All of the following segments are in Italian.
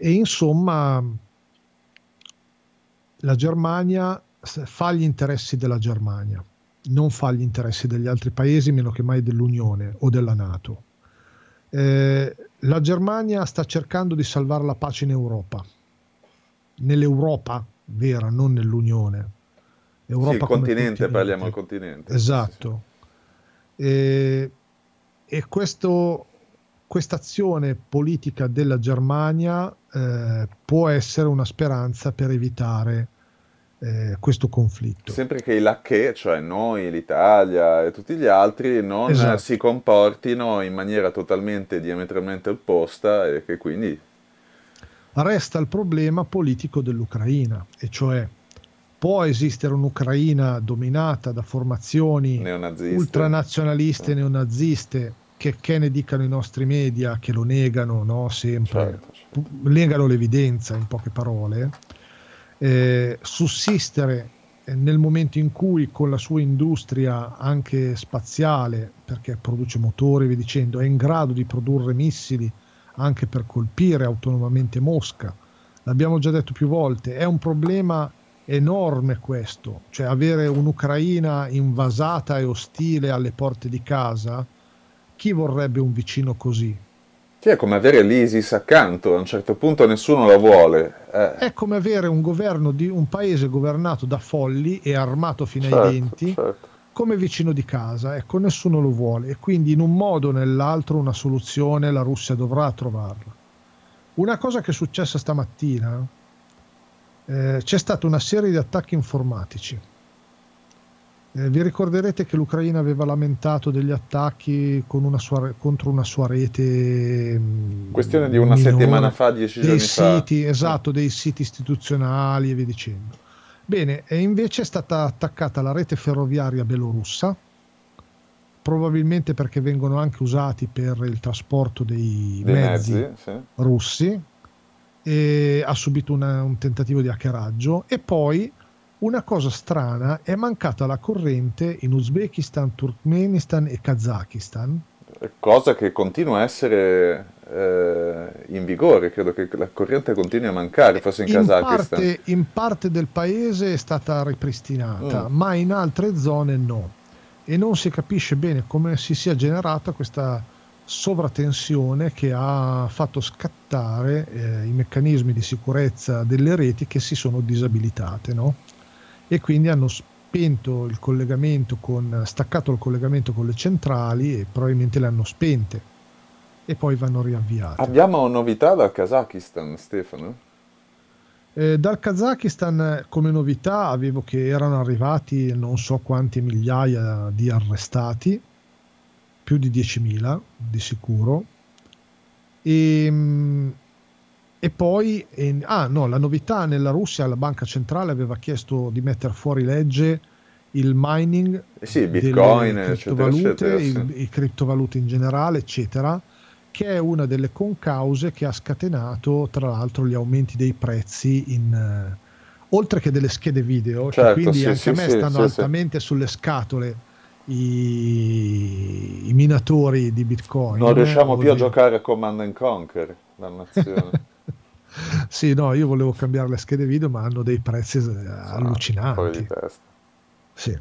e insomma la Germania fa gli interessi della Germania, non fa gli interessi degli altri paesi, meno che mai dell'Unione o della Nato. Eh, la Germania sta cercando di salvare la pace in Europa, nell'Europa vera, non nell'Unione. Europa sì, il continente, continente, parliamo del continente. Esatto. Sì, sì. E, eh, e questo questa azione politica della Germania eh, può essere una speranza per evitare eh, questo conflitto. Sempre che i lacchè, cioè noi, l'Italia e tutti gli altri, non esatto. si comportino in maniera totalmente diametralmente opposta e che quindi... Resta il problema politico dell'Ucraina, e cioè può esistere un'Ucraina dominata da formazioni ultranazionaliste, ah. neonaziste, che, che ne dicano i nostri media, che lo negano no? sempre, certo. certo. negano l'evidenza in poche parole, eh, sussistere eh, nel momento in cui con la sua industria anche spaziale, perché produce motori, vi dicendo, è in grado di produrre missili anche per colpire autonomamente Mosca. L'abbiamo già detto più volte, è un problema enorme questo, cioè avere un'Ucraina invasata e ostile alle porte di casa chi vorrebbe un vicino così? Sì, è come avere l'ISIS accanto, a un certo punto nessuno la vuole. Eh. È come avere un governo di un paese governato da folli e armato fino certo, ai denti certo. come vicino di casa, ecco, nessuno lo vuole e quindi in un modo o nell'altro una soluzione la Russia dovrà trovarla. Una cosa che è successa stamattina, eh, c'è stata una serie di attacchi informatici eh, vi ricorderete che l'Ucraina aveva lamentato degli attacchi una sua, contro una sua rete. Mm, Questione di una minore, settimana fa, dieci giorni siti, fa. Esatto, dei siti istituzionali e via dicendo. Bene, e invece è stata attaccata la rete ferroviaria belorussa, probabilmente perché vengono anche usati per il trasporto dei, dei mezzi, mezzi sì. russi, ha subito una, un tentativo di hackeraggio e poi una cosa strana è mancata la corrente in Uzbekistan, Turkmenistan e Kazakistan. Cosa che continua a essere eh, in vigore, credo che la corrente continui a mancare, forse in, in Kazakistan. Parte, in parte del paese è stata ripristinata, mm. ma in altre zone no. E non si capisce bene come si sia generata questa sovratensione che ha fatto scattare eh, i meccanismi di sicurezza delle reti che si sono disabilitate. No? e quindi hanno spento il collegamento con, staccato il collegamento con le centrali e probabilmente le hanno spente e poi vanno riavviate. Abbiamo novità dal Kazakistan, Stefano? Eh, dal Kazakistan come novità avevo che erano arrivati non so quante migliaia di arrestati, più di 10.000 di sicuro, e mm, e poi, eh, ah no, la novità nella Russia, la banca centrale aveva chiesto di mettere fuori legge il mining, eh sì, bitcoin, eccetera, eccetera, il, sì. i criptovalute in generale, eccetera, che è una delle concause che ha scatenato tra l'altro gli aumenti dei prezzi in, eh, oltre che delle schede video, certo, che quindi sì, anche a me stanno altamente sulle scatole i, i, minatori di bitcoin. Non riusciamo eh, più di... a giocare a Command and Conquer, dannazione. sì, no, io volevo cambiare le schede video, ma hanno dei prezzi eh, sì, esatto, allucinanti. Sì.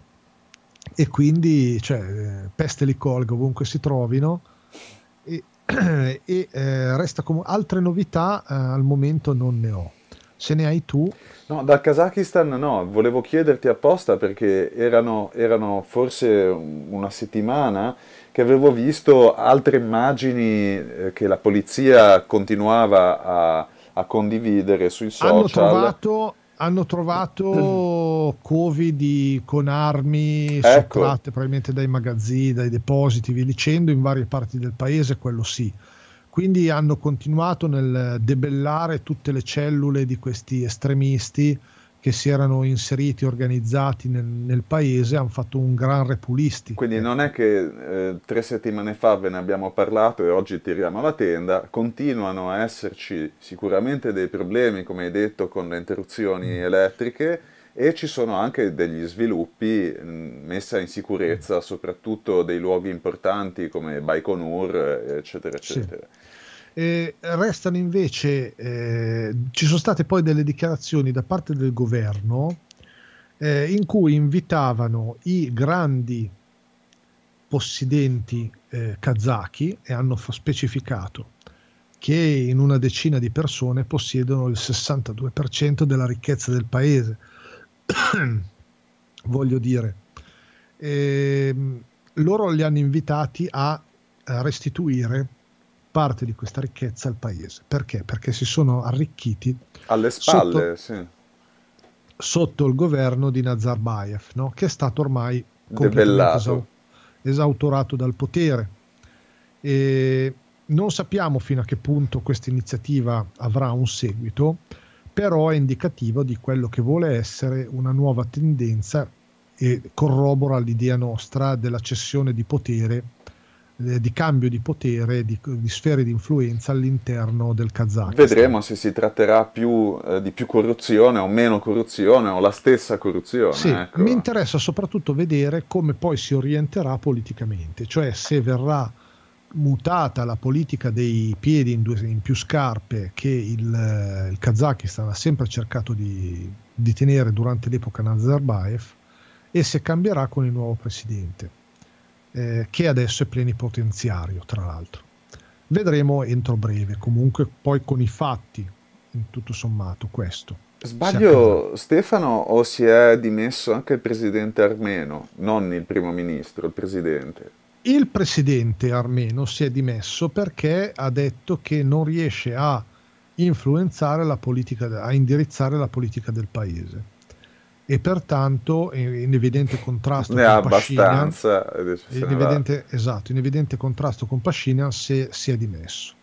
E quindi, cioè, eh, peste li colgo ovunque si trovino. E, e eh, resta comunque altre novità eh, al momento non ne ho. Se ne hai tu? No, dal Kazakistan no, volevo chiederti apposta perché erano, erano forse una settimana che avevo visto altre immagini eh, che la polizia continuava a, a condividere sui social. Hanno trovato, hanno trovato covi con armi ecco. sottratte probabilmente dai magazzini, dai depositi, vi dicendo, in varie parti del paese, quello sì. Quindi hanno continuato nel debellare tutte le cellule di questi estremisti che si erano inseriti, organizzati nel, nel paese, hanno fatto un gran repulisti. Quindi non è ecco. che eh, tre settimane fa ve ne abbiamo parlato e oggi tiriamo la tenda, continuano a esserci sicuramente dei problemi, come hai detto, con le interruzioni mm. elettriche e ci sono anche degli sviluppi, mm, messa in sicurezza mm. soprattutto dei luoghi importanti come Baikonur, eccetera, eh, eccetera. Sì. Eh, restano invece, eh, ci sono state poi delle dichiarazioni da parte del governo eh, in cui invitavano i grandi possidenti eh, kazaki e hanno specificato che in una decina di persone possiedono il 62% della ricchezza del paese. Voglio dire, eh, loro li hanno invitati a restituire parte di questa ricchezza al paese. Perché? Perché si sono arricchiti alle spalle, sotto, sì. sotto il governo di Nazarbayev, no? che è stato ormai completamente esautorato dal potere. E non sappiamo fino a che punto questa iniziativa avrà un seguito, però è indicativo di quello che vuole essere una nuova tendenza e corrobora l'idea nostra della cessione di potere eh, di cambio di potere, di, di, sfere di influenza all'interno del Kazakistan. Vedremo se si tratterà più, eh, di più corruzione o meno corruzione o la stessa corruzione. Sì, ecco. mi interessa soprattutto vedere come poi si orienterà politicamente, cioè se verrà mutata la politica dei piedi in, due, in più scarpe che il, eh, il Kazakistan ha sempre cercato di, di tenere durante l'epoca Nazarbayev e se cambierà con il nuovo presidente eh, che adesso è plenipotenziario, tra l'altro. Vedremo entro breve, comunque poi con i fatti, in tutto sommato, questo. Sbaglio Stefano o si è dimesso anche il presidente armeno, non il primo ministro, il presidente? Il presidente armeno si è dimesso perché ha detto che non riesce a influenzare la politica, a indirizzare la politica del paese e pertanto in evidente contrasto ne con Pascinian, eh, in evidente, esatto, in evidente contrasto con Pashinyan se si è dimesso.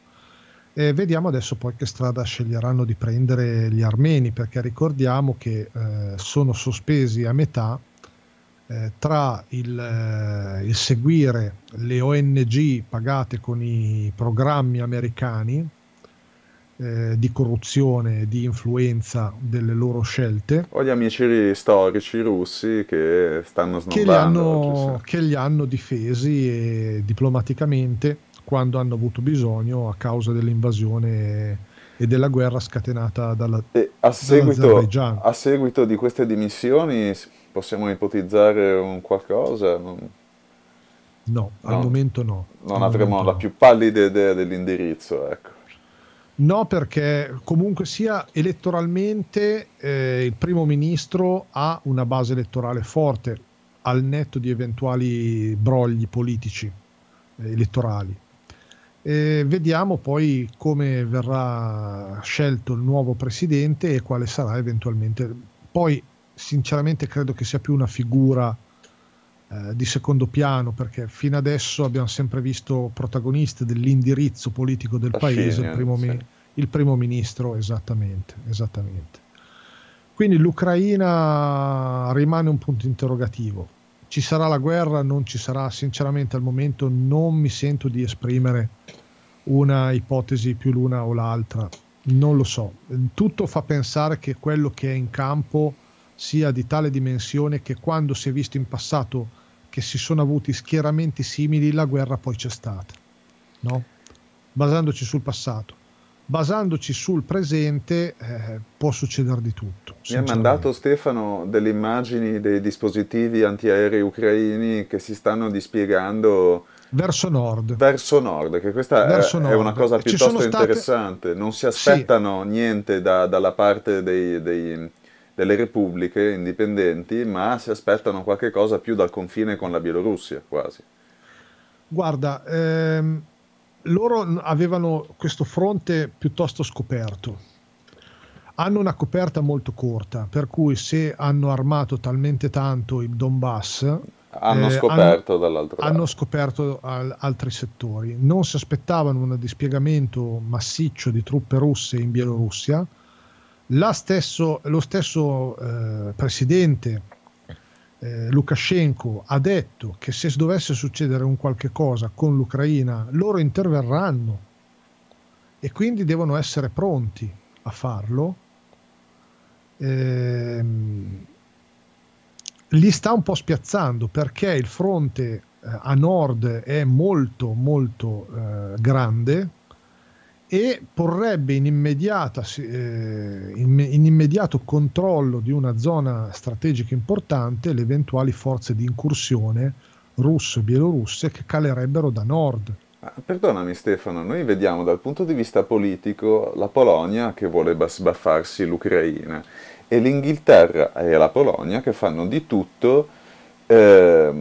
E vediamo adesso poi che strada sceglieranno di prendere gli armeni, perché ricordiamo che eh, sono sospesi a metà eh, tra il, eh, il, seguire le ONG pagate con i programmi americani eh, di corruzione, di influenza delle loro scelte. O gli amici storici russi che stanno snobbando. Che li hanno, che li hanno difesi e, eh, diplomaticamente quando hanno avuto bisogno a causa dell'invasione e della guerra scatenata dalla, e a seguito, a seguito di queste dimissioni possiamo ipotizzare un qualcosa? Non... No, no, al momento no. Non avremo la più pallida idea dell'indirizzo, ecco. No, perché comunque sia elettoralmente eh, il primo ministro ha una base elettorale forte al netto di eventuali brogli politici eh, elettorali. E vediamo poi come verrà scelto il nuovo presidente e quale sarà eventualmente. Poi sinceramente credo che sia più una figura eh, di secondo piano perché fino adesso abbiamo sempre visto protagoniste dell'indirizzo politico del Fascino, paese il primo, sì. mi- il primo, ministro esattamente, esattamente. Quindi l'Ucraina rimane un punto interrogativo. Ci sarà la guerra? Non ci sarà? Sinceramente al momento non mi sento di esprimere una ipotesi più l'una o l'altra. Non lo so. Tutto fa pensare che quello che è in campo sia di tale dimensione che quando si è visto in passato che si sono avuti schieramenti simili, la guerra poi c'è stata. No? Basandoci sul passato. Basandoci sul presente eh, può succedere di tutto. Mi ha mandato Stefano delle immagini dei dispositivi antiaerei ucraini che si stanno dispiegando verso nord. Verso nord, che questa verso è, nord. una cosa piuttosto state... interessante. Non si aspettano sì. niente da, dalla parte dei, dei delle repubbliche indipendenti, ma si aspettano qualche cosa più dal confine con la Bielorussia quasi. Guarda, ehm, loro avevano questo fronte piuttosto scoperto. Hanno una coperta molto corta, per cui se hanno armato talmente tanto il Donbass, hanno eh, scoperto eh, dall'altro lato. Hanno scoperto al, altri settori. Non si aspettavano un dispiegamento massiccio di truppe russe in Bielorussia, Stesso, lo stesso eh, presidente eh, Lukashenko ha detto che se dovesse succedere un qualche cosa con l'Ucraina loro interverranno e quindi devono essere pronti a farlo. Eh, li sta un po' spiazzando perché il fronte eh, a nord è molto molto eh, grande e porrebbe in, immediata, eh, in, in immediato controllo di una zona strategica importante le eventuali forze di incursione russo e bielorusse che calerebbero da nord. Ah, perdonami Stefano, noi vediamo dal punto di vista politico la Polonia che vuole sbaffarsi l'Ucraina e l'Inghilterra e la Polonia che fanno di tutto, eh,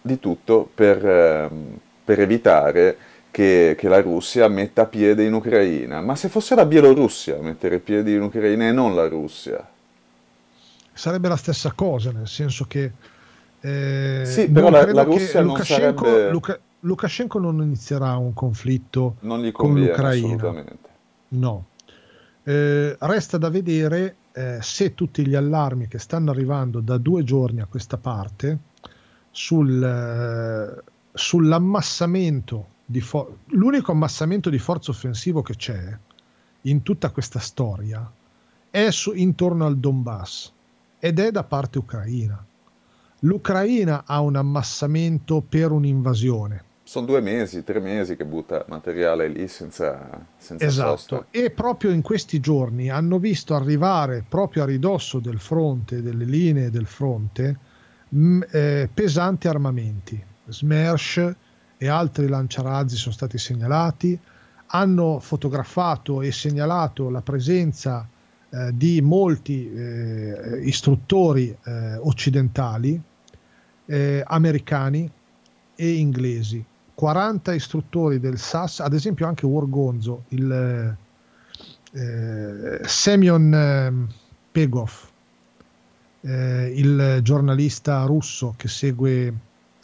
di tutto per, ehm, per evitare che, che, la Russia metta piede in Ucraina, ma se fosse la Bielorussia a mettere piede in Ucraina e non la Russia? Sarebbe la stessa cosa, nel senso che... Eh, sì, però la, la, Russia non Lukashenko, sarebbe... Luca, Lukashenko non inizierà un conflitto non con l'Ucraina. Assolutamente. No. Eh, resta da vedere eh, se tutti gli allarmi che stanno arrivando da due giorni a questa parte sul, eh, sull'ammassamento For- l'unico ammassamento di forza offensivo che c'è in tutta questa storia è su- intorno al Donbass ed è da parte ucraina. L'Ucraina ha un ammassamento per un'invasione. Sono due mesi, tre mesi che butta materiale lì senza, senza Esatto, sosta. e proprio in questi giorni hanno visto arrivare proprio a ridosso del fronte, delle linee del fronte, mh, eh, pesanti armamenti, smersh, e altri lanciarazzi sono stati segnalati, hanno fotografato e segnalato la presenza eh, di molti eh, istruttori eh, occidentali, eh, americani e inglesi. 40 istruttori del SAS, ad esempio anche Wargonzo, il eh, Semyon ehm, Pegov, eh, il giornalista russo che segue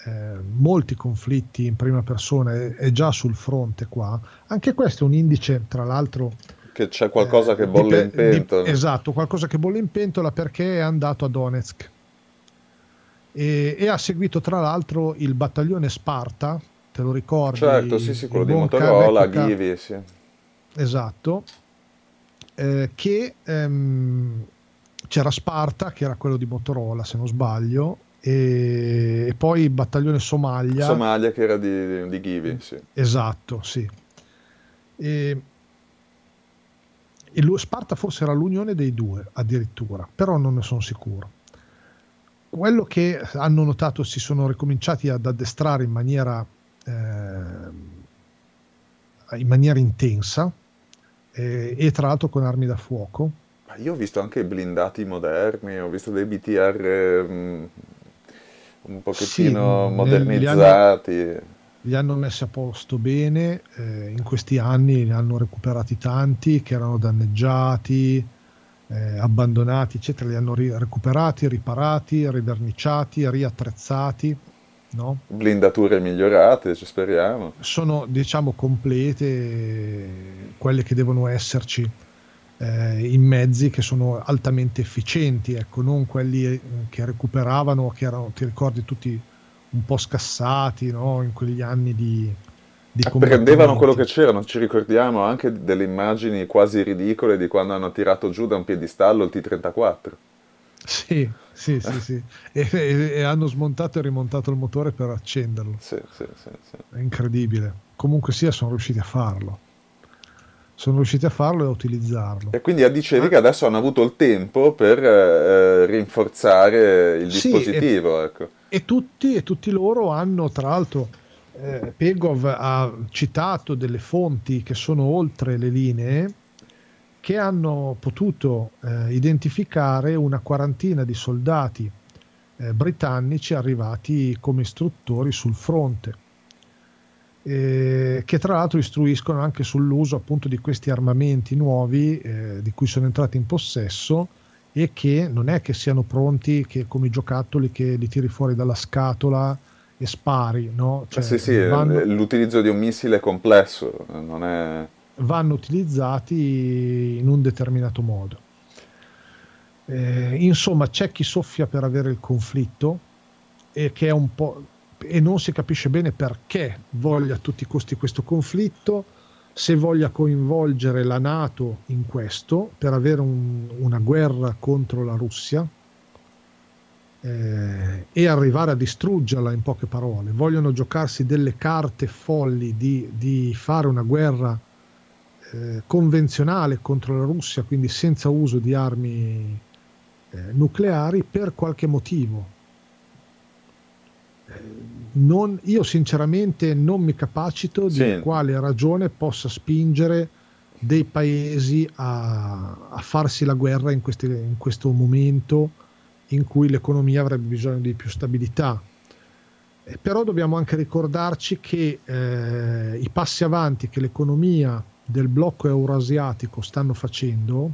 eh, molti conflitti in prima persona e, e già sul fronte qua, anche questo è un indice, tra l'altro, che c'è qualcosa eh, che bolle in pentola. Di, esatto, qualcosa che bolle in pentola perché è andato a Donetsk e, e ha seguito tra l'altro il battaglione Sparta, te lo ricordi? Certo, sì, sì, quello di Motorola, Ghivi, sì. Esatto, eh, che ehm, c'era Sparta, che era quello di Motorola, se non sbaglio, e, e poi il battaglione Somalia. Somalia che era di, di Ghivi, sì. Esatto, sì. E, e lo, Sparta forse era l'unione dei due addirittura, però non ne sono sicuro. Quello che hanno notato si sono ricominciati ad addestrare in maniera, eh, in maniera intensa eh, e tra l'altro con armi da fuoco. Ma io ho visto anche blindati moderni, ho visto dei BTR mh, ehm, un pochettino sì, eh, modernizzati. Li hanno, li hanno, messi a posto bene, eh, in questi anni ne hanno recuperati tanti che erano danneggiati, eh, abbandonati, eccetera, li hanno ri- recuperati, riparati, riverniciati, riattrezzati. No? Blindature migliorate, ci speriamo. Sono, diciamo, complete quelle che devono esserci eh, in mezzi che sono altamente efficienti, ecco, non quelli eh, che recuperavano, che erano, ti ricordi, tutti un po' scassati no? in quegli anni di... di eh, Prendevano quello che c'erano, ci ricordiamo anche delle immagini quasi ridicole di quando hanno tirato giù da un piedistallo il T-34. Sì, sì, sì, sì. E, e, e, hanno smontato e rimontato il motore per accenderlo. Sì, sì, sì, sì. È incredibile. Comunque sia, sono riusciti a farlo sono riusciti a farlo e a utilizzarlo. E quindi dicevi che adesso hanno avuto il tempo per eh, rinforzare il sì, dispositivo. E, ecco. e, tutti, e, tutti, loro hanno, tra l'altro, eh, Pegov ha citato delle fonti che sono oltre le linee che hanno potuto eh, identificare una quarantina di soldati eh, britannici arrivati come istruttori sul fronte eh, che tra l'altro istruiscono anche sull'uso appunto di questi armamenti nuovi eh, di cui sono entrati in possesso e che non è che siano pronti che, come i giocattoli che li tiri fuori dalla scatola e spari, no? Cioè, sì, sì, vanno... Eh, l'utilizzo di un missile è complesso, non è... vanno utilizzati in un determinato modo. Eh, insomma, c'è chi soffia per avere il conflitto e che è un po' e non si capisce bene perché voglia a tutti i costi questo conflitto, se voglia coinvolgere la Nato in questo per avere un, una guerra contro la Russia eh, e arrivare a distruggerla in poche parole. Vogliono giocarsi delle carte folli di, di fare una guerra eh, convenzionale contro la Russia, quindi senza uso di armi eh, nucleari, per qualche motivo non, io sinceramente non mi capacito sì. di quale ragione possa spingere dei paesi a, a farsi la guerra in, questi, in, questo momento in cui l'economia avrebbe bisogno di più stabilità. E eh, però dobbiamo anche ricordarci che eh, i passi avanti che l'economia del blocco euroasiatico stanno facendo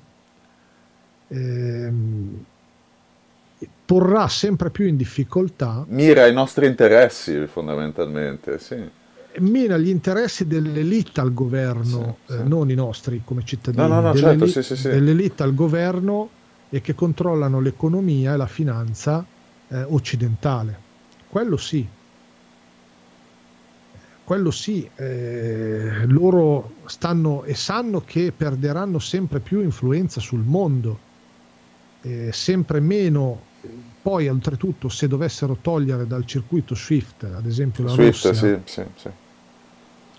ehm, porrà sempre più in difficoltà. Mira i nostri interessi fondamentalmente, sì. Mina gli interessi dell'elite al governo, sì, sì. Eh, non i nostri come cittadini, no, no, no, dell'elite, certo, sì, dell'elite al governo e che controllano l'economia e la finanza eh, occidentale. Quello sì, quello sì, eh, loro stanno e sanno che perderanno sempre più influenza sul mondo, eh, sempre meno poi oltretutto se dovessero togliere dal circuito Swift, ad esempio la Swift, Russia, sì, sì, sì.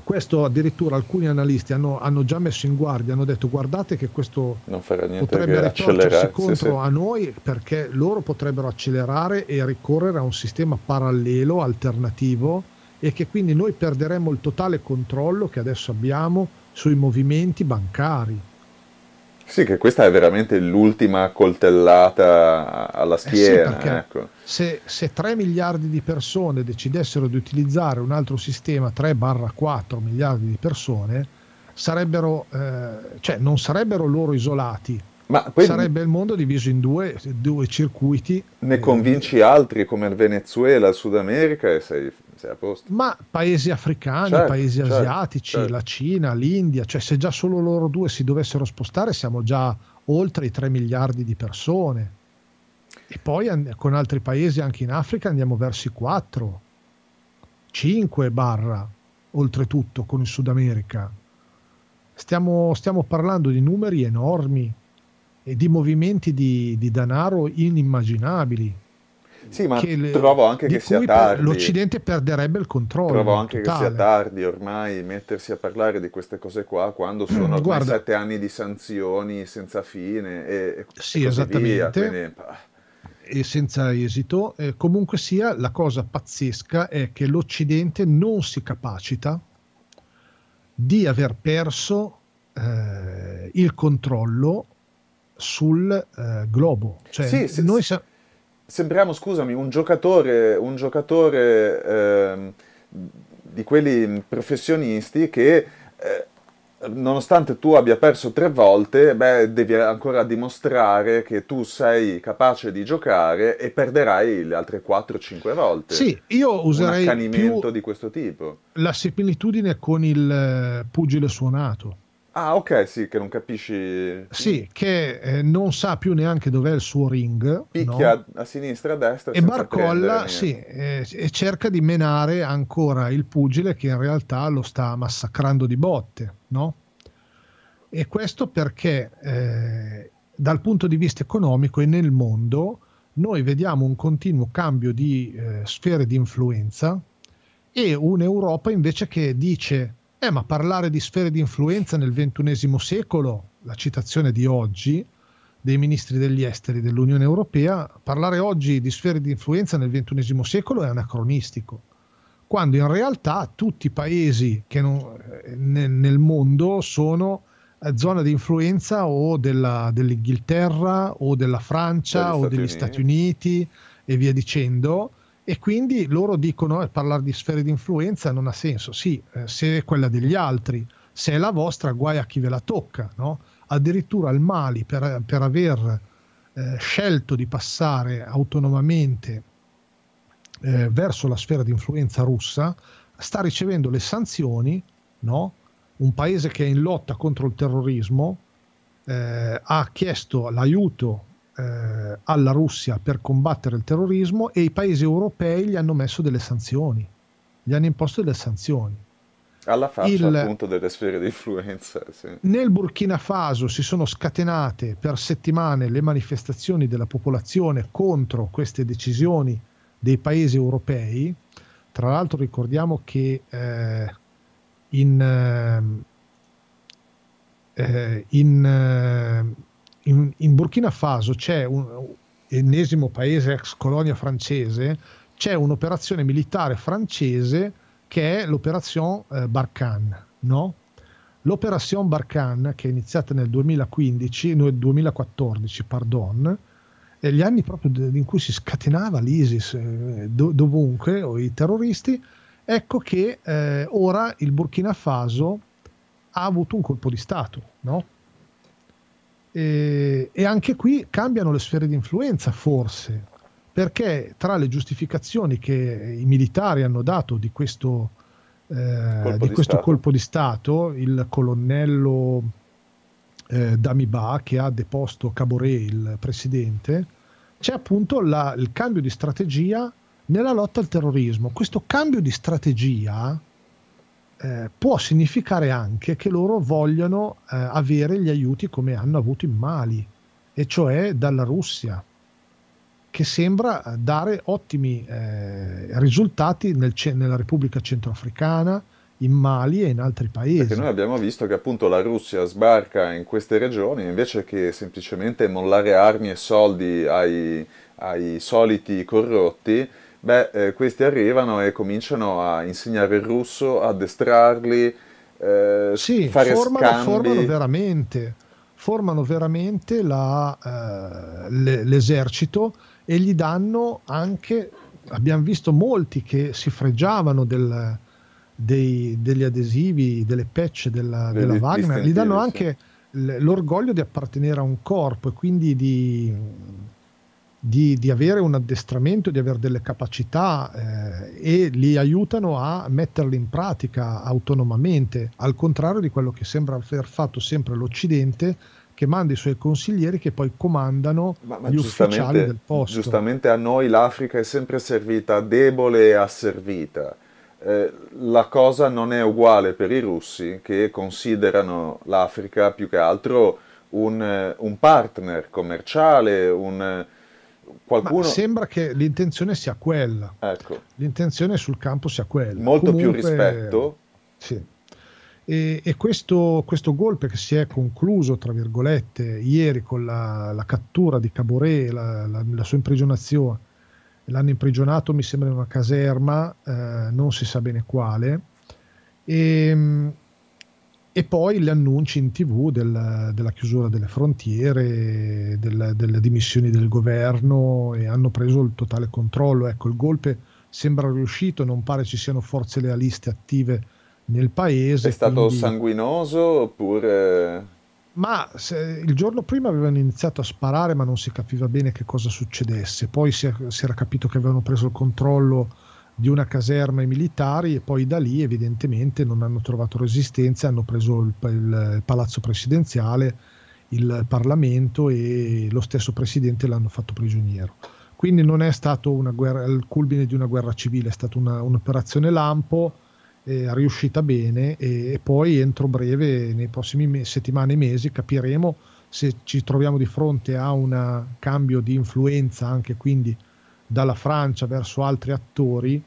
questo addirittura alcuni analisti hanno, hanno, già messo in guardia, hanno detto guardate che questo potrebbe ritorcersi contro a noi perché loro potrebbero accelerare e ricorrere a un sistema parallelo, alternativo e che quindi noi perderemo il totale controllo che adesso abbiamo sui movimenti bancari sì, che questa è veramente l'ultima coltellata alla schiena. Eh sì, ecco. se, se, 3 miliardi di persone decidessero di utilizzare un altro sistema, 3-4 miliardi di persone, sarebbero, eh, cioè non sarebbero loro isolati, ma poi, Sarebbe il mondo diviso in due, due circuiti. Ne convinci altri come il Venezuela, il Sud America e sei, sei a posto. Ma paesi africani, certo, paesi certo, asiatici, certo. la Cina, l'India, cioè se già solo loro due si dovessero spostare siamo già oltre i 3 miliardi di persone. E poi con altri paesi anche in Africa andiamo verso i 4, 5 barra, oltretutto con il Sud America. stiamo, stiamo parlando di numeri enormi e di movimenti di, di denaro inimmaginabili. Sì, ma le, trovo anche che sia tardi. L'Occidente perderebbe il controllo. Trovo anche totale. che sia tardi ormai mettersi a parlare di queste cose qua quando mm, sono ormai Guarda, sette anni di sanzioni senza fine e, sì, e esattamente. Quindi, e senza esito. Eh, comunque sia, la cosa pazzesca è che l'Occidente non si capacita di aver perso eh, il controllo sul eh, globo. Cioè, sì, se, noi sa- sembriamo, scusami, un giocatore, un giocatore eh, di quelli professionisti che... Eh, nonostante tu abbia perso tre volte, beh, devi ancora dimostrare che tu sei capace di giocare e perderai le altre 4-5 volte. Sì, io userei un accanimento di questo tipo. La similitudine con il eh, pugile suonato. Ah, ok, sì, che non capisci. Sì, che eh, non sa più neanche dov'è il suo ring. Picchia no? a sinistra, a destra. E barcolla, sì, eh, e cerca di menare ancora il pugile che in realtà lo sta massacrando di botte, no? E questo perché eh, dal punto di vista economico e nel mondo noi vediamo un continuo cambio di eh, sfere di influenza e un'Europa invece che dice eh, ma parlare di sfere di influenza nel XXI secolo, la citazione di oggi dei ministri degli esteri dell'Unione Europea, parlare oggi di sfere di influenza nel XXI secolo è anacronistico, quando in realtà tutti i paesi che non, eh, nel mondo sono eh, zona di influenza o della, dell'Inghilterra o della Francia degli o degli Uniti. Stati Uniti e via dicendo e quindi loro dicono eh, parlare di sfere di influenza non ha senso, sì, eh, se è quella degli altri, se è la vostra guai a chi ve la tocca, no? addirittura il Mali per, per aver eh, scelto di passare autonomamente eh, verso la sfera di influenza russa sta ricevendo le sanzioni, no? un paese che è in lotta contro il terrorismo eh, ha chiesto l'aiuto eh, alla Russia per combattere il terrorismo e i paesi europei gli hanno messo delle sanzioni, gli hanno imposto delle sanzioni. Alla faccia il, appunto delle sfere di influenza. Sì. Nel Burkina Faso si sono scatenate per settimane le manifestazioni della popolazione contro queste decisioni dei paesi europei. Tra l'altro ricordiamo che eh, in, eh, eh in eh, in, in Burkina Faso c'è un ennesimo paese ex colonia francese, c'è un'operazione militare francese che è l'operazione eh, Barkhane, no? L'operazione Barkhane, che è iniziata nel 2015, no, 2014, pardon, gli anni proprio in cui si scatenava l'ISIS eh, dovunque, o i terroristi, ecco che eh, ora il Burkina Faso ha avuto un colpo di Stato, no? E, eh, e anche qui cambiano le sfere di influenza, forse, perché tra le giustificazioni che i militari hanno dato di questo, eh, colpo, di di questo colpo, di Stato, il colonnello eh, Damiba che ha deposto Caboret, il presidente, c'è appunto la, il cambio di strategia nella lotta al terrorismo. Questo cambio di strategia eh, può significare anche che loro vogliono eh, avere gli aiuti come hanno avuto in Mali, e cioè dalla Russia, che sembra eh, dare ottimi eh, risultati nel, nella Repubblica Centroafricana, in Mali e in altri paesi. Perché noi abbiamo visto che appunto la Russia sbarca in queste regioni invece che semplicemente mollare armi e soldi ai, ai soliti corrotti Beh, eh, questi arrivano e cominciano a insegnare il russo, addestrarli, eh, sì, fare formano, scambi. formano veramente, formano veramente la, eh, l'esercito e gli danno anche, abbiamo visto molti che si freggiavano del, dei, degli adesivi, delle patch della, della Wagner, gli danno anche l'orgoglio di appartenere a un corpo e quindi di di, di, avere un addestramento, di avere delle capacità eh, e li aiutano a metterle in pratica autonomamente, al contrario di quello che sembra aver fatto sempre l'Occidente che manda i suoi consiglieri che poi comandano ma, ma gli ufficiali del posto. Giustamente a noi l'Africa è sempre servita debole e asservita. Eh, la cosa non è uguale per i russi che considerano l'Africa più che altro un, eh, un partner commerciale, un, Qualcuno... sembra che l'intenzione sia quella. Ecco. L'intenzione sul campo sia quella. Molto Comunque, più rispetto. Sì. E, e questo, questo, gol che si è concluso, tra virgolette, ieri con la, la cattura di Caboret, la, la, la, sua imprigionazione, l'hanno imprigionato, mi sembra, in una caserma, eh, non si sa bene quale. E, ehm, e poi gli annunci in tv del, della chiusura delle frontiere, del, delle dimissioni del governo e hanno preso il totale controllo. Ecco, il golpe sembra riuscito, non pare ci siano forze lealiste attive nel paese. È stato quindi... sanguinoso oppure... Ma se, il giorno prima avevano iniziato a sparare ma non si capiva bene che cosa succedesse, poi si, si era capito che avevano preso il controllo di una caserma ai militari e poi da lì evidentemente non hanno trovato resistenza, hanno preso il, il, palazzo presidenziale, il Parlamento e lo stesso presidente l'hanno fatto prigioniero. Quindi non è stato guerra, il culmine di una guerra civile, è stata una, un'operazione lampo eh, riuscita bene e, e, poi entro breve, nei prossimi me- settimane e mesi, capiremo se ci troviamo di fronte a un cambio di influenza anche quindi dalla Francia verso altri attori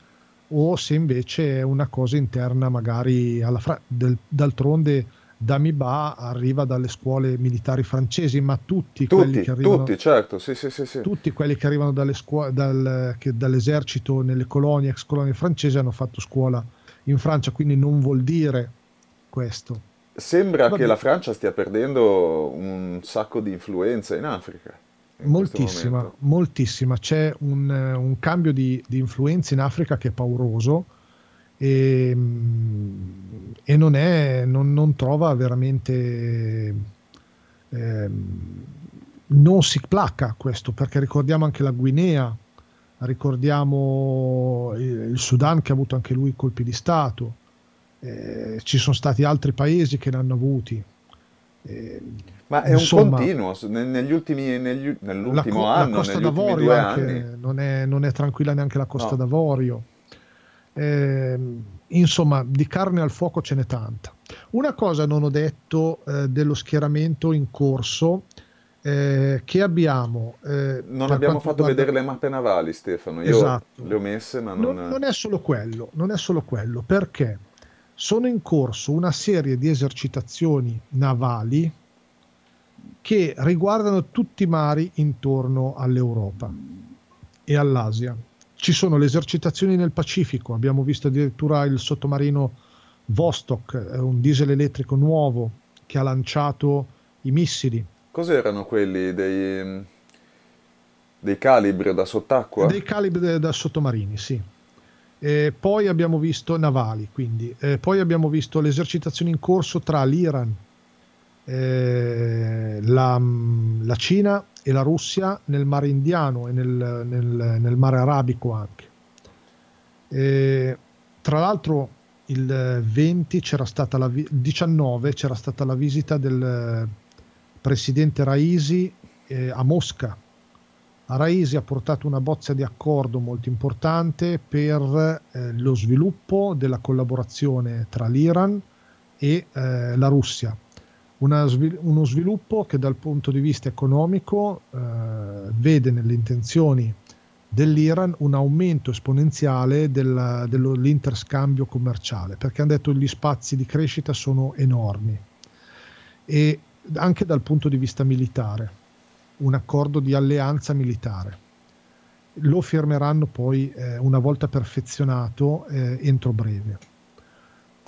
o se invece è una cosa interna magari alla Fra- del, d'altronde Damiba arriva dalle scuole militari francesi, ma tutti, tutti quelli che arrivano, tutti, certo, sì, sì, sì, tutti quelli che arrivano dalle scuole, dal, che, dall'esercito nelle colonie, ex colonie francesi, hanno fatto scuola in Francia, quindi non vuol dire questo. Sembra Vabbè. che la Francia stia perdendo un sacco di influenza in Africa. Moltissima, moltissima. C'è un, eh, un cambio di, di influenze in Africa che è pauroso e, mm, e non, è, non, non, trova veramente... Eh, non si placca questo perché ricordiamo anche la Guinea, ricordiamo eh, il Sudan che ha avuto anche lui colpi di Stato, eh, ci sono stati altri paesi che ne hanno avuti. Eh, ma è Insomma, un continuo, negli ultimi, negli, nell'ultimo la, anno, la Costa d'Avorio anche, non, è, non è, tranquilla neanche la Costa no. d'Avorio. Eh, insomma, di carne al fuoco ce n'è tanta. Una cosa non ho detto eh, dello schieramento in corso eh, che abbiamo. Eh, non abbiamo fatto guarda... vedere le mappe navali, Stefano. Io esatto. le ho messe, ma non... Non, non, è solo quello, non è solo quello, perché sono in corso una serie di esercitazioni navali che riguardano tutti i mari intorno all'Europa e all'Asia. Ci sono le esercitazioni nel Pacifico, abbiamo visto addirittura il sottomarino Vostok, eh, un diesel elettrico nuovo che ha lanciato i missili. Cos'erano quelli dei, dei calibri da sott'acqua? Dei calibri da sottomarini, sì. E poi abbiamo visto navali, quindi. E poi abbiamo visto le esercitazioni in corso tra l'Iran eh, la, mm, la, Cina e la Russia nel mare indiano e nel, nel, nel mare arabico anche. E, tra l'altro il 20 c'era stata la, 19 c'era stata la visita del eh, presidente Raisi eh, a Mosca. A Raisi ha portato una bozza di accordo molto importante per eh, lo sviluppo della collaborazione tra l'Iran e eh, la Russia una, uno sviluppo che dal punto di vista economico eh, vede nelle intenzioni dell'Iran un aumento esponenziale del, dell'interscambio commerciale, perché hanno detto che gli spazi di crescita sono enormi e anche dal punto di vista militare, un accordo di alleanza militare. Lo firmeranno poi eh, una volta perfezionato eh, entro breve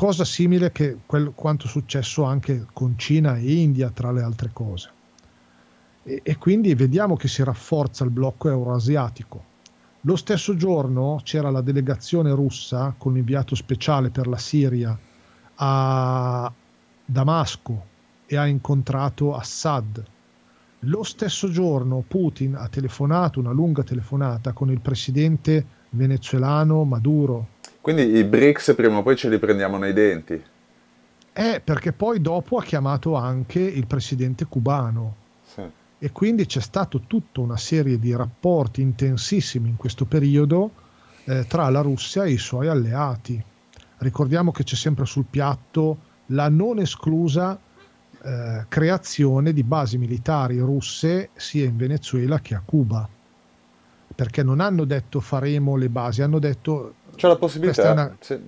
cosa simile che quel, quanto successo anche con Cina e India, tra le altre cose. E, e quindi vediamo che si rafforza il blocco euroasiatico. Lo stesso giorno c'era la delegazione russa con l'inviato speciale per la Siria a Damasco e ha incontrato Assad. Lo stesso giorno Putin ha telefonato una lunga telefonata con il presidente venezuelano Maduro. Quindi i BRICS prima o poi ce li prendiamo nei denti. È eh, perché poi dopo ha chiamato anche il presidente cubano. Sì. E quindi c'è stato tutta una serie di rapporti intensissimi in questo periodo eh, tra la Russia e i suoi alleati. Ricordiamo che c'è sempre sul piatto la non esclusa eh, creazione di basi militari russe sia in Venezuela che a Cuba perché non hanno detto faremo le basi, hanno detto... C'è la possibilità. Una... Sì.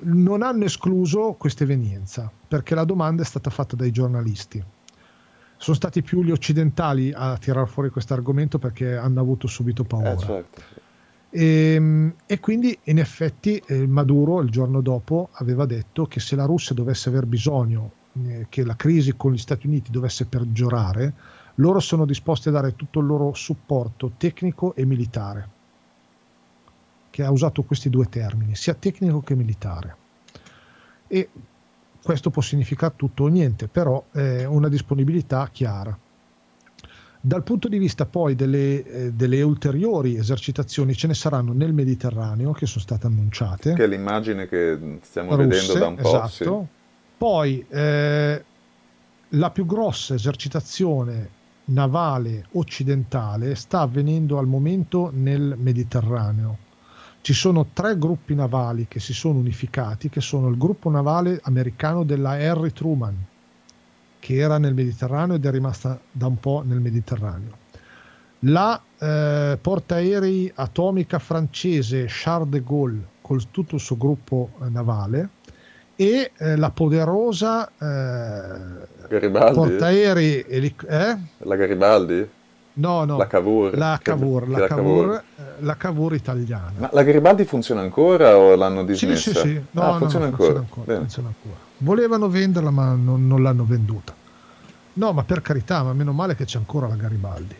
Non hanno escluso questa evenienza, perché la domanda è stata fatta dai giornalisti. Sono stati più gli occidentali a tirare fuori questo argomento perché hanno avuto subito paura. Eh, certo. E, ehm, e, quindi in effetti eh, Maduro il giorno dopo aveva detto che se la Russia dovesse aver bisogno eh, che la crisi con gli Stati Uniti dovesse peggiorare, loro sono disposti a dare tutto il loro supporto tecnico e militare, che ha usato questi due termini, sia tecnico che militare. E questo può significare tutto o niente, però è una disponibilità chiara. Dal punto di vista poi delle, eh, delle, ulteriori esercitazioni, ce ne saranno nel Mediterraneo che sono state annunciate. Che è l'immagine che stiamo russe, vedendo da un po'. Esatto. Sì. Poi eh, la più grossa esercitazione navale occidentale sta avvenendo al momento nel Mediterraneo. Ci sono tre gruppi navali che si sono unificati, che sono il gruppo navale americano della Harry Truman, che era nel Mediterraneo ed è rimasta da un po' nel Mediterraneo. La eh, portaerei atomica francese Charles de Gaulle, con tutto il suo gruppo eh, navale, e eh, la poderosa eh, Garibaldi? portaerei elic- eh? la Garibaldi? No, no, la Cavour, la Cavour, la, la, Cavour, Cavour. Eh, la Cavour italiana. Ma la Garibaldi funziona ancora o l'hanno dismessa? Sì, sì, sì. No, ah, funziona, no, ancora. Funziona ancora, funziona ancora. Volevano venderla ma non, non l'hanno venduta. No, ma per carità, ma meno male che c'è ancora la Garibaldi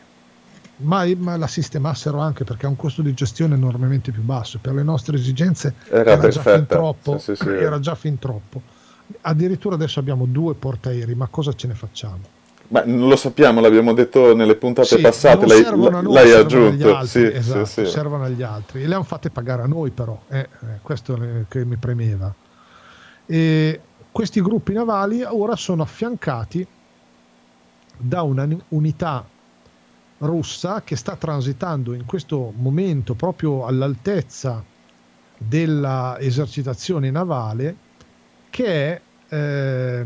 ma, ma, la sistemassero anche perché ha un costo di gestione enormemente più basso. Per le nostre esigenze era, era già fin troppo. Sì, sì, sì. Era già fin troppo. Addirittura adesso abbiamo due portaerei, ma cosa ce ne facciamo? Ma lo sappiamo, l'abbiamo detto nelle puntate passate, lei, noi, l'hai aggiunto. Altri, esatto, servono agli altri. E le hanno fatte pagare a noi però, eh, eh questo che mi premeva. E questi gruppi navali ora sono affiancati da un'unità russa che sta transitando in questo momento proprio all'altezza dell'esercitazione navale che è eh,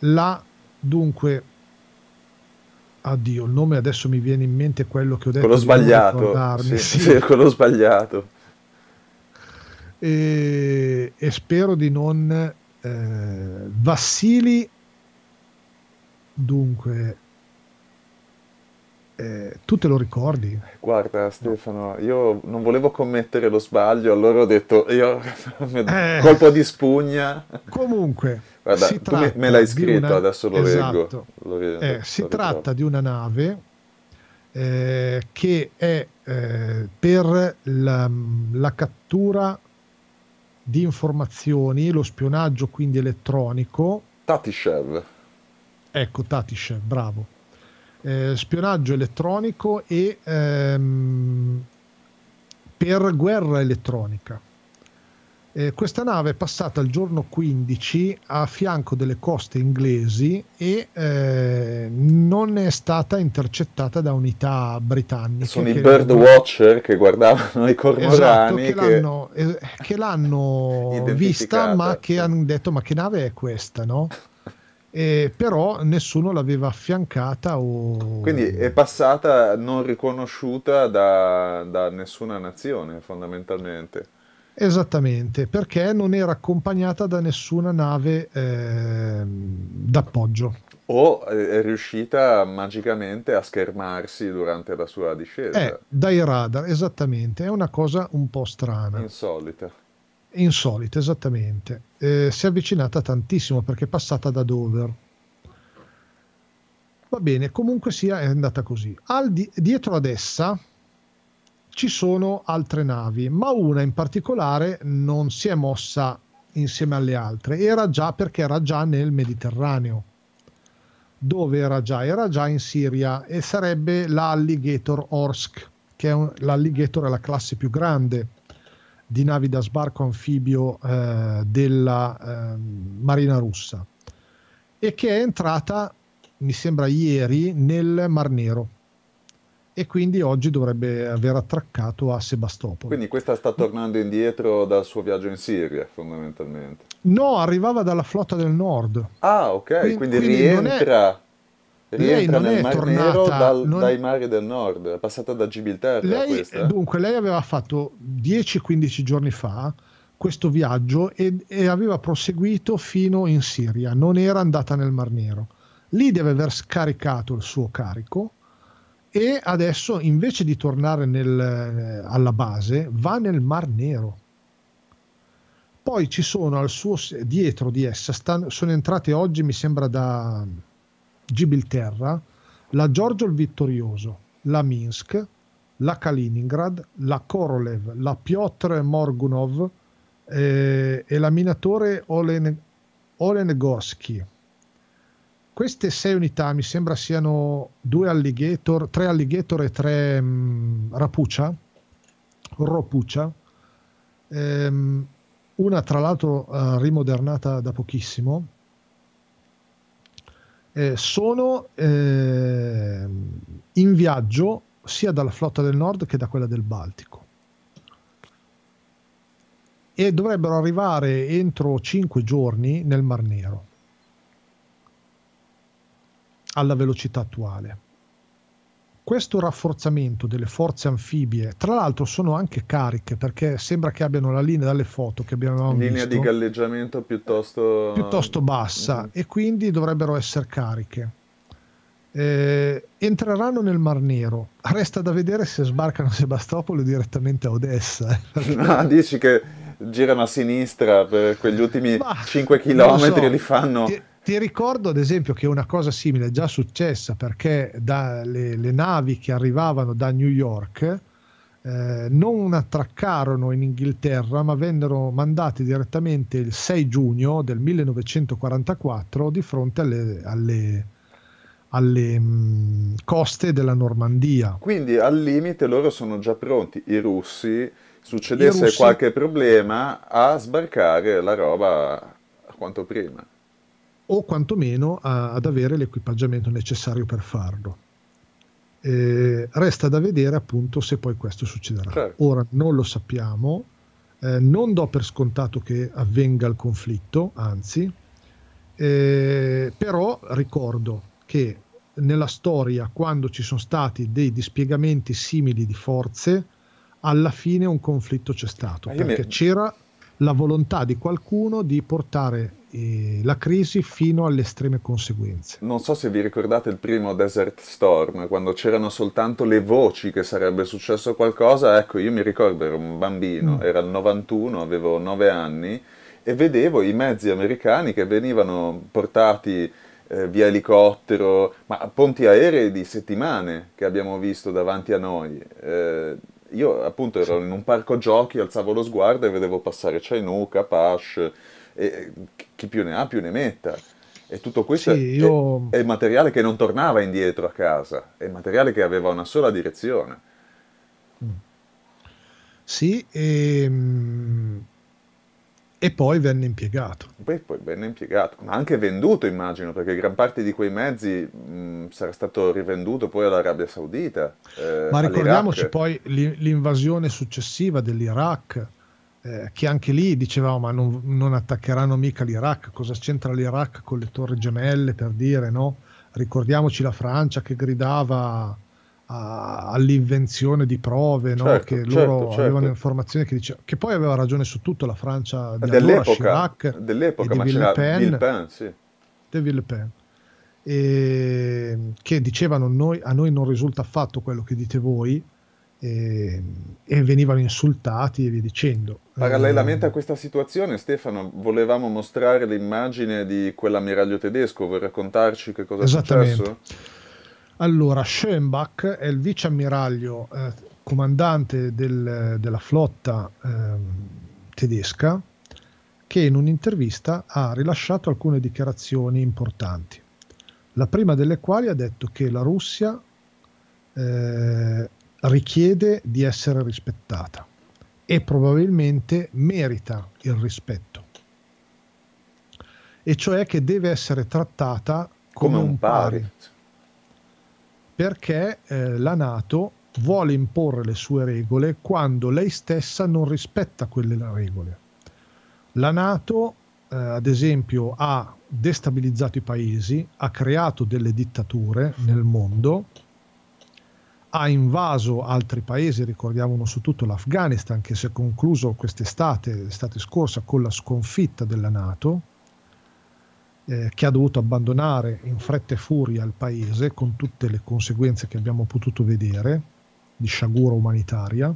la dunque addio il nome adesso mi viene in mente quello che ho detto quello sbagliato sì, sì. Sì, quello sbagliato e, e, spero di non eh, Vassili dunque eh, tu te lo ricordi? Guarda Stefano, io non volevo commettere lo sbaglio, allora ho detto io eh, colpo di spugna. Comunque, Guarda, tu me, l'hai scritto, una... adesso lo esatto. leggo. Lo leggo eh, si ricordo. tratta di una nave eh, che è eh, per la, la cattura di informazioni, lo spionaggio quindi elettronico. Tatishev. Ecco, Tatishev, bravo eh, spionaggio elettronico e ehm, per guerra elettronica. Eh, questa nave è passata il giorno 15 a fianco delle coste inglesi e eh, non è stata intercettata da unità britanniche. Sono i bird lo... watcher che guardavano i cormorani. Esatto, che, che, l'hanno, eh, che l'hanno vista ma che hanno detto ma che nave è questa, no? eh, però nessuno l'aveva affiancata. O... Quindi è passata non riconosciuta da, da nessuna nazione fondamentalmente. Esattamente, perché non era accompagnata da nessuna nave eh, d'appoggio. O eh, è riuscita magicamente a schermarsi durante la sua discesa. Eh, dai radar, esattamente, è una cosa un po' strana. Insolita insolita, esattamente. Eh, si è avvicinata tantissimo perché è passata da Dover. Va bene, comunque sia è andata così. Al Di- dietro ad essa ci sono altre navi, ma una in particolare non si è mossa insieme alle altre, era già perché era già nel Mediterraneo. Dove era già? Era già in Siria e sarebbe l'Alligator Orsk, che è un, l'alligator è la classe più grande di navi da sbarco anfibio eh, della eh, Marina russa e che è entrata, mi sembra ieri, nel Mar Nero e quindi oggi dovrebbe aver attraccato a Sebastopol. Quindi questa sta tornando indietro dal suo viaggio in Siria, fondamentalmente. No, arrivava dalla flotta del nord. Ah, ok, quindi, quindi rientra rientra nel Mar tornata, Nero dal, non... dai mari del nord, è passata da Gibilterra lei, questa. Eh, dunque, lei aveva fatto 10-15 giorni fa questo viaggio e, e, aveva proseguito fino in Siria, non era andata nel Mar Nero. Lì deve aver scaricato il suo carico e adesso invece di tornare nel, eh, alla base va nel Mar Nero. Poi ci sono al suo dietro di essa, stanno, sono entrate oggi mi sembra da Gibilterra, la Giorgio il Vittorioso, la Minsk, la Kaliningrad, la Korolev, la Piotr Morgunov eh, e la minatore Olen, Olenegorsky. Queste sei unità mi sembra siano due alligator, tre alligator e tre mh, mm, rapuccia, ropuccia, ehm, una tra l'altro eh, rimodernata da pochissimo, eh, sono eh, in viaggio sia dalla flotta del nord che da quella del Baltico e dovrebbero arrivare entro 5 giorni nel Mar Nero alla velocità attuale questo rafforzamento delle forze anfibie, tra l'altro sono anche cariche perché sembra che abbiano la linea dalle foto che abbiamo linea visto. Linea di galleggiamento piuttosto, piuttosto bassa mm-hmm. e quindi dovrebbero essere cariche. Eh, entreranno nel Mar Nero. Resta da vedere se sbarcano a Sebastopoli o direttamente a Odessa. Eh. no, dici che girano a sinistra per quegli ultimi Ma, 5 km so. li fanno. E ti ricordo ad esempio che una cosa simile è già successa perché dalle le navi che arrivavano da New York eh, non attraccarono in Inghilterra ma vennero mandati direttamente il 6 giugno del 1944 di fronte alle, alle, alle mh, mm, coste della Normandia. Quindi al limite loro sono già pronti, i russi, succedesse I russi... qualche problema, a sbarcare la roba quanto prima o quantomeno a, ad avere l'equipaggiamento necessario per farlo. Eh, resta da vedere appunto se poi questo succederà. Certo. Ora non lo sappiamo, eh, non do per scontato che avvenga il conflitto, anzi, eh, però ricordo che nella storia quando ci sono stati dei dispiegamenti simili di forze, alla fine un conflitto c'è stato, perché mi... c'era la volontà di qualcuno di portare la crisi fino alle estreme conseguenze. Non so se vi ricordate il primo Desert Storm, quando c'erano soltanto le voci che sarebbe successo qualcosa, ecco io mi ricordo ero un bambino, mm. era il 91, avevo 9 anni e vedevo i mezzi americani che venivano portati eh, via elicottero, ma ponti aerei di settimane che abbiamo visto davanti a noi. Eh, io appunto ero in un parco giochi, alzavo lo sguardo e vedevo passare Chinook, Apache, e chi più ne ha più ne metta. E tutto questo sì, io... è, è, materiale che non tornava indietro a casa, è materiale che aveva una sola direzione. Sì, e, ehm, e poi venne impiegato. Poi, poi venne impiegato, ma anche venduto immagino, perché gran parte di quei mezzi mh, sarà stato rivenduto poi all'Arabia Saudita. Eh, ma ricordiamoci poi l'invasione successiva dell'Iraq eh, che anche lì dicevamo ma non, non, attaccheranno mica l'Iraq, cosa c'entra l'Iraq con le torri gemelle per dire no? Ricordiamoci la Francia che gridava a, all'invenzione di prove, no? certo, che certo, loro certo. avevano informazioni che diceva, che poi aveva ragione su tutto la Francia di dell'epoca, allora, Chirac, dell'epoca, ma Ville Pen, Bill Penn, sì. De Ville Pen. E, che dicevano noi, a noi non risulta affatto quello che dite voi, e, venivano insultati e via dicendo. Parallelamente a questa situazione, Stefano, volevamo mostrare l'immagine di quell'ammiraglio tedesco. Vuoi raccontarci che cosa è successo? Allora, Schoenbach è il vice ammiraglio eh, comandante del, della flotta eh, tedesca che in un'intervista ha rilasciato alcune dichiarazioni importanti. La prima delle quali ha detto che la Russia eh, richiede di essere rispettata e probabilmente merita il rispetto. E cioè che deve essere trattata come, come un pari. Perché eh, la Nato vuole imporre le sue regole quando lei stessa non rispetta quelle regole. La Nato, eh, ad esempio, ha destabilizzato i paesi, ha creato delle dittature nel mondo ha invaso altri paesi, ricordiamo uno su tutto l'Afghanistan che si è concluso quest'estate, l'estate scorsa, con la sconfitta della Nato, eh, che ha dovuto abbandonare in fretta e furia il paese con tutte le conseguenze che abbiamo potuto vedere di sciagura umanitaria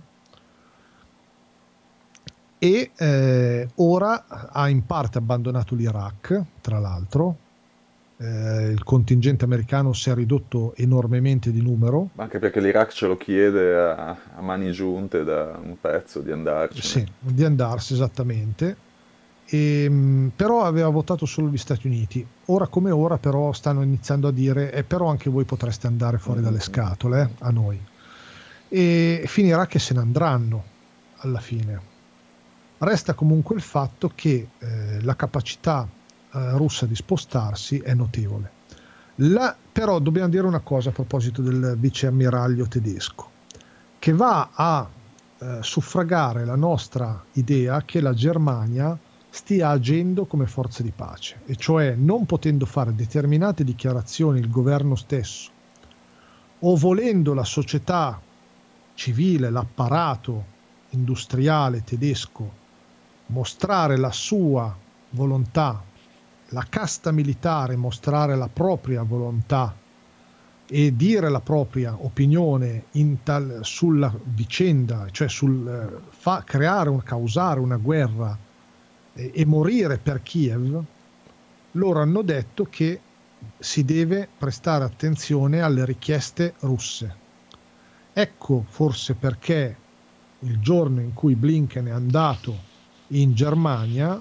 e eh, ora ha in parte abbandonato l'Iraq, tra l'altro, eh, il contingente americano si è ridotto enormemente di numero. Anche perché l'Iraq ce lo chiede a, a mani giunte da un pezzo di andarci. Sì, di andarsi esattamente. E, ehm, però aveva votato solo gli Stati Uniti. Ora come ora però stanno iniziando a dire eh, però anche voi potreste andare fuori mm-hmm. dalle mm. scatole eh, a noi. E finirà che se ne andranno alla fine. Resta comunque il fatto che eh, la capacità eh, russa di spostarsi è notevole. La, però dobbiamo dire una cosa a proposito del viceammiraglio tedesco, che va a eh, suffragare la nostra idea che la Germania stia agendo come forza di pace, e cioè non potendo fare determinate dichiarazioni il governo stesso o volendo la società civile, l'apparato industriale tedesco mostrare la sua volontà la casta militare mostrare la propria volontà e dire la propria opinione tal, sulla vicenda, cioè sul eh, fa, creare, un, causare una guerra e, e morire per Kiev, loro hanno detto che si deve prestare attenzione alle richieste russe. Ecco forse perché il giorno in cui Blinken è andato in Germania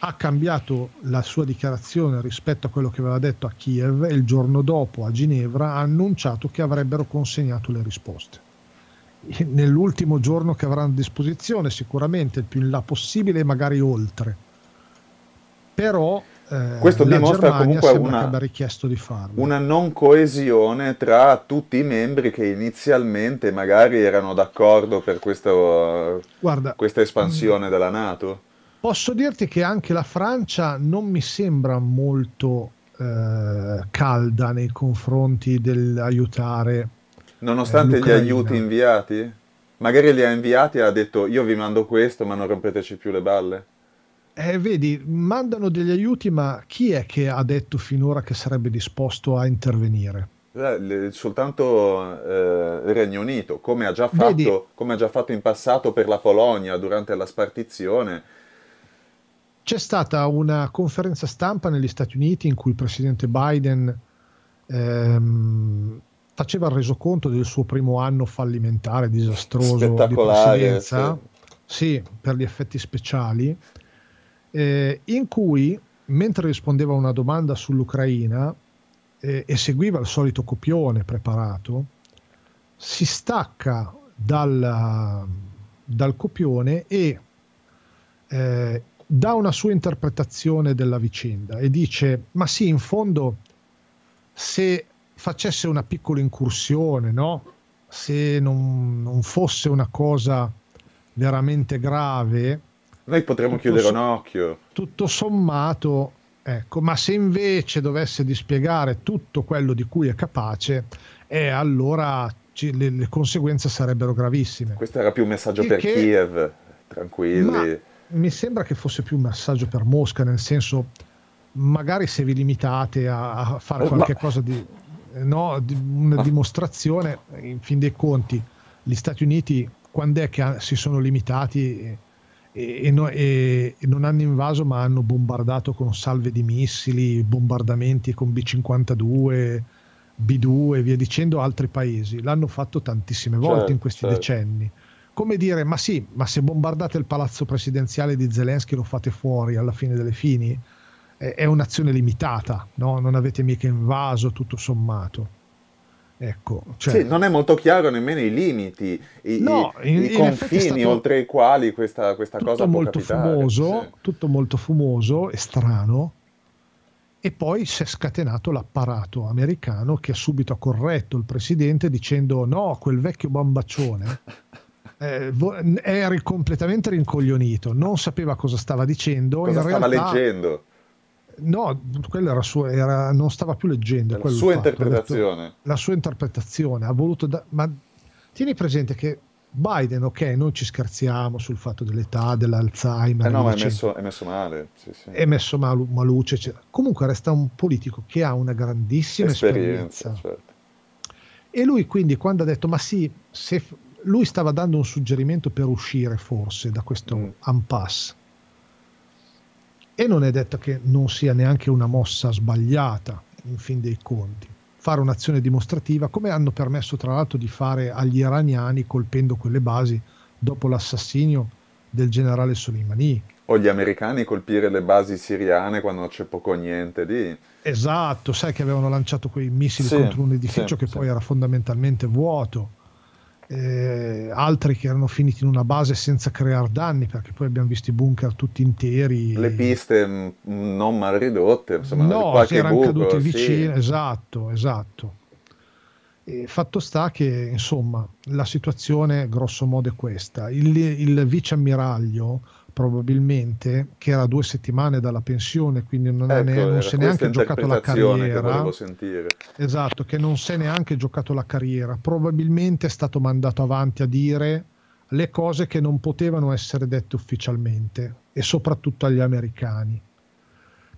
ha cambiato la sua dichiarazione rispetto a quello che aveva detto a Kiev e il giorno dopo a Ginevra ha annunciato che avrebbero consegnato le risposte. Nell'ultimo giorno che avranno a disposizione, sicuramente il più in là possibile e magari oltre. Però eh, questo dimostra Germania comunque una, una, non coesione tra tutti i membri che inizialmente magari erano d'accordo per questo, Guarda, questa espansione della Nato. Posso dirti che anche la Francia non mi sembra molto eh, calda nei confronti dell'aiutare. Nonostante eh, gli aiuti inviati? Magari li ha inviati e ha detto io vi mando questo ma non rompeteci più le balle. Eh, vedi, mandano degli aiuti, ma chi è che ha detto finora che sarebbe disposto a intervenire? Eh, soltanto eh, il Regno Unito, come ha, fatto, come ha, già fatto, in passato per la Polonia durante la spartizione, c'è stata una conferenza stampa negli Stati Uniti in cui il presidente Biden ehm, faceva il resoconto del suo primo anno fallimentare, disastroso di presidenza, sì. sì. per gli effetti speciali, eh, in cui mentre rispondeva a una domanda sull'Ucraina eh, e seguiva il solito copione preparato, si stacca dal, dal copione e eh, dà una sua interpretazione della vicenda e dice, ma sì, in fondo, se facesse una piccola incursione, no? se non, non fosse una cosa veramente grave... Noi potremmo chiudere so- un occhio. Tutto sommato, ecco, ma se invece dovesse dispiegare tutto quello di cui è capace, eh, allora ci, le, le, conseguenze sarebbero gravissime. Questo era più un messaggio il per che, Kiev, tranquilli mi sembra che fosse più un messaggio per Mosca, nel senso magari se vi limitate a, a fare eh, qualche ma... cosa di, eh, no, di una dimostrazione, in fin dei conti, gli Stati Uniti quando è che ah, si sono limitati e, no, e, e non hanno invaso ma hanno bombardato con salve di missili, bombardamenti con B-52, B-2 e via dicendo altri paesi? L'hanno fatto tantissime volte certo, in questi certo. decenni come dire, ma sì, ma se bombardate il palazzo presidenziale di Zelensky lo fate fuori alla fine delle fini, è un'azione limitata, no? non avete mica invaso tutto sommato. Ecco, cioè... sì, non è molto chiaro nemmeno i limiti, i, no, in, i confini oltre i quali questa, questa cosa può molto capitare. Fumoso, sì. Tutto molto fumoso e strano, e poi si è scatenato l'apparato americano che ha subito corretto il presidente dicendo no, quel vecchio bambaccione eh, era completamente rincoglionito, non sapeva cosa stava dicendo. Cosa stava realtà, leggendo? No, quella era sua, era, non stava più leggendo. La sua fatto, interpretazione. la sua interpretazione. Ha voluto da, ma tieni presente che Biden, ok, noi ci scherziamo sul fatto dell'età, dell'Alzheimer. Eh no, ma è messo, è messo, male. Sì, sì. È messo mal, maluce. Eccetera. Comunque resta un politico che ha una grandissima esperienza. esperienza. Certo. E lui quindi quando ha detto, ma sì, se lui stava dando un suggerimento per uscire forse da questo unpass. Mm. E non è detto che non sia neanche una mossa sbagliata, in fin dei conti. Fare un'azione dimostrativa, come hanno permesso tra l'altro di fare agli iraniani colpendo quelle basi dopo l'assassinio del generale Soleimani. O gli americani colpire le basi siriane quando c'è poco o niente lì. Esatto, sai che avevano lanciato quei missili sì, contro un edificio sì, che sì. poi era fondamentalmente vuoto eh, altri che erano finiti in una base senza creare danni, perché poi abbiamo visto i bunker tutti interi. Le piste mm, non mal ridotte, insomma, no, si erano buco, caduti vicino, sì. esatto, esatto. E fatto sta che, insomma, la situazione grosso modo è questa. Il, il vice ammiraglio probabilmente, che era due settimane dalla pensione, quindi non, ecco, ne, non si è neanche giocato la carriera. Che esatto, che non si è neanche giocato la carriera. Probabilmente è stato mandato avanti a dire le cose che non potevano essere dette ufficialmente e soprattutto agli americani.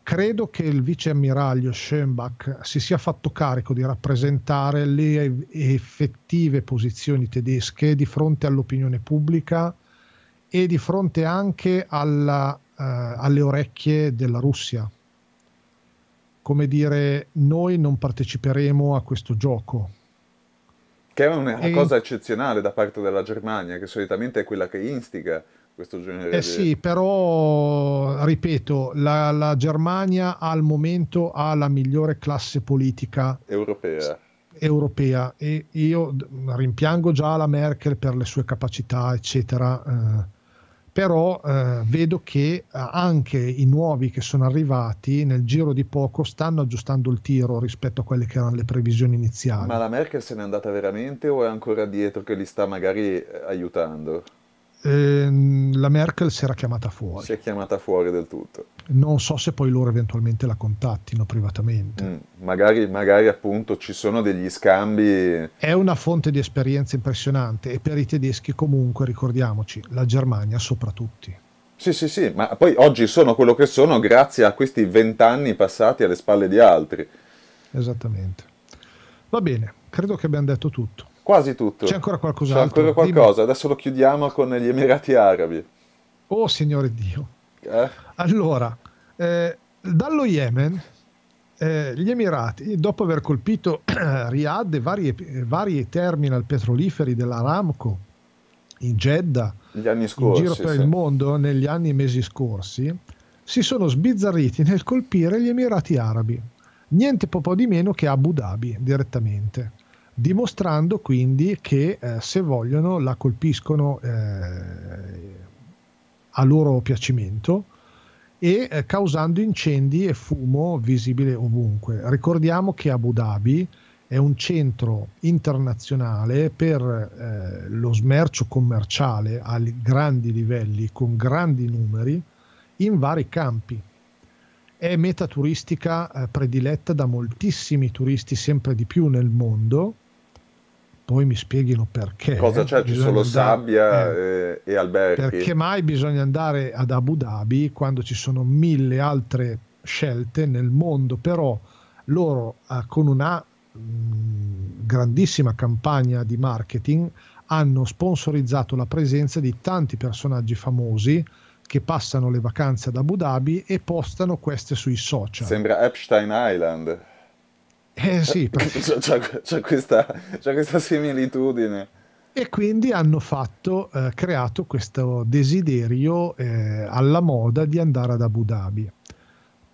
Credo che il viceammiraglio Schoenbach si sia fatto carico di rappresentare le effettive posizioni tedesche di fronte all'opinione pubblica e di fronte anche alla, eh, alle orecchie della Russia. Come dire, noi non parteciperemo a questo gioco. Che è una e... cosa eccezionale da parte della Germania, che solitamente è quella che instiga questo genere eh di... sì, però, ripeto, la, la, Germania al momento ha la migliore classe politica europea. europea e io rimpiango già la Merkel per le sue capacità, eccetera. Eh però eh, vedo che eh, anche i nuovi che sono arrivati nel giro di poco stanno aggiustando il tiro rispetto a quelle che erano le previsioni iniziali. Ma la Merkel se n'è andata veramente o è ancora dietro che li sta magari eh, aiutando? Ehm, la Merkel si era chiamata fuori. Si è chiamata fuori del tutto. Non so se poi loro eventualmente la contattino privatamente. Mm, magari, magari appunto ci sono degli scambi. È una fonte di esperienza impressionante e per i tedeschi comunque ricordiamoci, la Germania soprattutto. Sì, sì, sì, ma poi oggi sono quello che sono grazie a questi vent'anni passati alle spalle di altri. Esattamente. Va bene, credo che abbiamo detto tutto. Quasi tutto. C'è ancora qualcos'altro? C'è ancora qualcosa, Dimmi. adesso lo chiudiamo con gli Emirati Arabi. Oh signore Dio. Eh? Allora, eh, dallo Yemen, eh, gli Emirati, dopo aver colpito Riyadh e vari, varie, terminal petroliferi dell'Aramco in Jeddah, scorsi, in giro per sì. il mondo negli anni e mesi scorsi, si sono sbizzarriti nel colpire gli Emirati Arabi, niente po' di meno che Abu Dhabi direttamente dimostrando quindi che eh, se vogliono la colpiscono eh, a loro piacimento e eh, causando incendi e fumo visibile ovunque. Ricordiamo che Abu Dhabi è un centro internazionale per eh, lo smercio commerciale a grandi livelli, con grandi numeri, in vari campi, è meta turistica eh, prediletta da moltissimi turisti sempre di più nel mondo poi mi spieghino perché. Cosa c'è? Ci sono andare, sabbia eh, e alberghi. Perché mai bisogna andare ad Abu Dhabi quando ci sono mille altre scelte nel mondo, però loro eh, con una mh, mm, grandissima campagna di marketing hanno sponsorizzato la presenza di tanti personaggi famosi che passano le vacanze ad Abu Dhabi e postano queste sui social. Sembra Epstein Island. Eh sì, c'è, questa, questa similitudine. E quindi hanno fatto, eh, creato questo desiderio eh, alla moda di andare ad Abu Dhabi.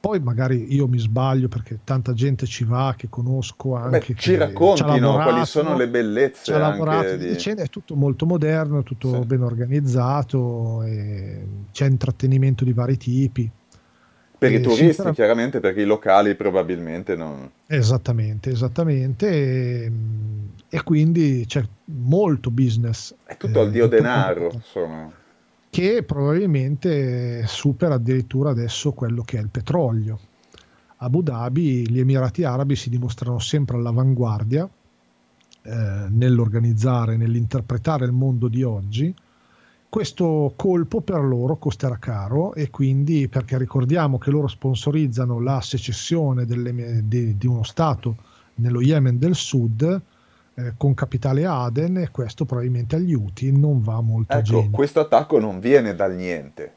Poi magari io mi sbaglio perché tanta gente ci va che conosco anche. Beh, ci raccontino lavorato, quali sono le bellezze. Ci lavorato, di... Cena, è tutto molto moderno, tutto sì. ben organizzato, c'è intrattenimento di vari tipi. Per i turisti sarà... chiaramente, perché i locali probabilmente non... Esattamente, esattamente. E, ehm, e quindi c'è molto business. È tutto eh, dio denaro, insomma. Che probabilmente supera addirittura adesso quello che è il petrolio. Abu Dhabi, gli Emirati Arabi si dimostrano sempre all'avanguardia eh, nell'organizzare, nell'interpretare il mondo di oggi questo colpo per loro costerà caro e quindi perché ricordiamo che loro sponsorizzano la secessione delle, di, di, uno Stato nello Yemen del Sud eh, con capitale Aden e questo probabilmente agli Houthi non va molto ecco, genio. questo attacco non viene dal niente.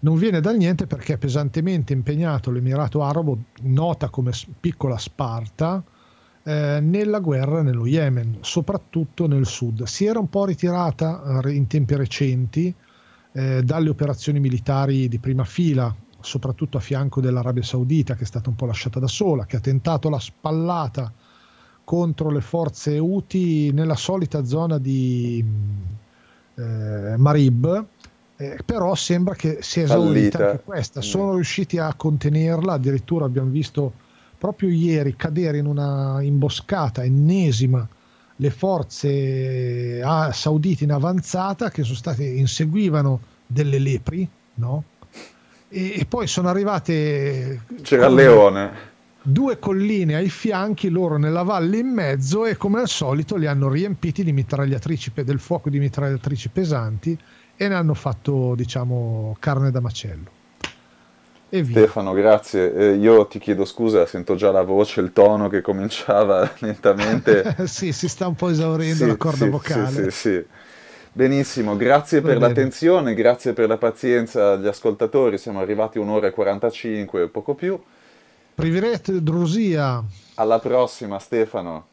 Non viene dal niente perché è pesantemente impegnato l'Emirato Arabo, nota come piccola Sparta, eh, nella guerra nello Yemen, soprattutto nel sud. Si era un po' ritirata eh, in tempi recenti eh, dalle operazioni militari di prima fila, soprattutto a fianco dell'Arabia Saudita, che è stata un po' lasciata da sola, che ha tentato la spallata contro le forze UTI nella solita zona di mm, eh, Marib. Eh, però sembra che sia esaurita anche questa. Sono riusciti a contenerla, addirittura abbiamo visto proprio ieri cadere in una imboscata ennesima le forze ah, saudite in avanzata che sono state inseguivano delle lepri, no? E, e poi sono arrivate c'era il leone due colline ai fianchi, loro nella valle in mezzo e come al solito li hanno riempiti di mitragliatrici del fuoco di mitragliatrici pesanti e ne hanno fatto, diciamo, carne da macello. E via. Stefano, grazie. Eh, io ti chiedo scusa, sento già la voce, il tono che cominciava lentamente. sì, si sta un po' esaurendo sì, la corda sì, vocale. Sì, sì, Benissimo, grazie per l'attenzione, grazie per la pazienza agli ascoltatori. Siamo arrivati un'ora e 45, poco più. Privirete Drusia. Alla prossima, Stefano.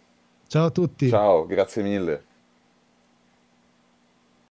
Ciao a tutti. Ciao, grazie mille.